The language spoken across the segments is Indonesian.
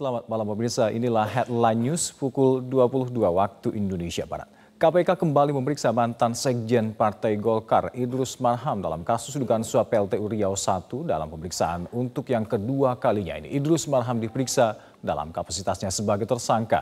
Selamat malam pemirsa, inilah Headline News pukul 22 waktu Indonesia Barat. KPK kembali memeriksa mantan Sekjen Partai Golkar Idrus Marham dalam kasus dugaan suap PLTU Riau I dalam pemeriksaan untuk yang kedua kalinya ini. Idrus Marham diperiksa dalam kapasitasnya sebagai tersangka.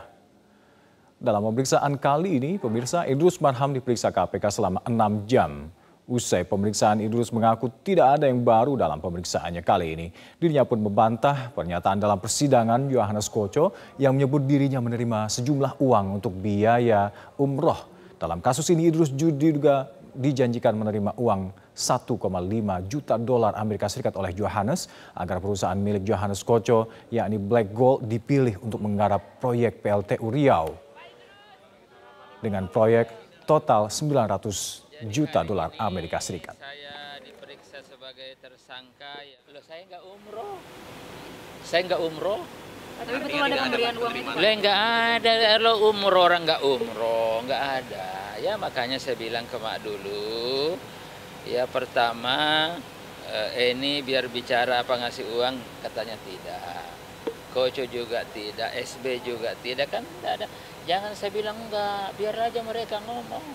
Dalam pemeriksaan kali ini, pemirsa Idrus Marham diperiksa KPK selama 6 jam Usai pemeriksaan Idrus mengaku tidak ada yang baru dalam pemeriksaannya kali ini. Dirinya pun membantah pernyataan dalam persidangan Yohanes Koco yang menyebut dirinya menerima sejumlah uang untuk biaya umroh. Dalam kasus ini Idrus Judi juga dijanjikan menerima uang 1,5 juta dolar Amerika Serikat oleh Johannes agar perusahaan milik Johannes Koco yakni Black Gold dipilih untuk menggarap proyek PLTU Riau dengan proyek total 900 juta dolar Amerika Serikat. Saya diperiksa sebagai tersangka. Ya. Loh, saya nggak umroh. Saya nggak umroh. Tapi betul ada pemberian uang itu? Lah nggak ada, lo umroh orang nggak umroh, nggak ada. Ya makanya saya bilang ke Mak dulu, ya pertama eh, ini biar bicara apa ngasih uang, katanya tidak. Koco juga tidak, SB juga tidak, kan tidak ada. Jangan saya bilang enggak, biar aja mereka ngomong.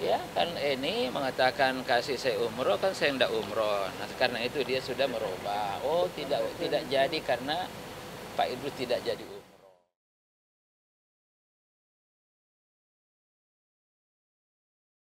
Ya kan ini mengatakan kasih saya umroh kan saya tidak umroh. Nah karena itu dia sudah merubah. Oh tidak tidak jadi karena Pak Idrus tidak jadi umroh.